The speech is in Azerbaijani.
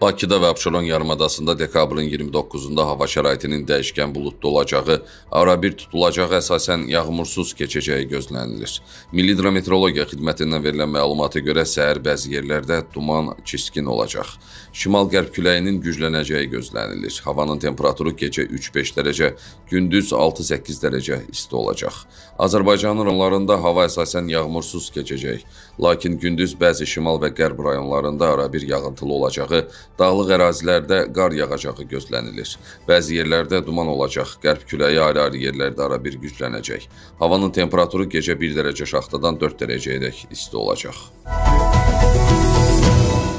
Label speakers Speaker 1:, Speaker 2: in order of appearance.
Speaker 1: Bakıda və Abşeron yarımadasında dekabrın 29-da hava şəraitinin dəyişkən buludlu olacağı, arabir tutulacağı əsasən yağmursuz keçəcəyi gözlənilir. Milli Hidrometeorologiya xidmətindən verilən məlumata görə səhər bəzi yerlərdə duman kiskin olacaq. Şimal-qərb küləyinin güclənəcəyi gözlənilir. Havanın temperaturu gecə 3-5 dərəcə, gündüz 6-8 dərəcə isti olacaq. Azərbaycanın rayonlarında hava əsasən yağmursuz keçəcək, lakin gündüz bəzi şimal və qərb rayonlarında arabir yağıntılı olacağı Dağlıq ərazilərdə qar yağacağı gözlənilir. Bəzi yerlərdə duman olacaq, qərb küləyi ayrı-ayrı yerlərdə ara bir güclənəcək. Havanın temperaturu gecə 1 dərəcə şaxtadan 4 dərəcəyədək isti olacaq. Müzik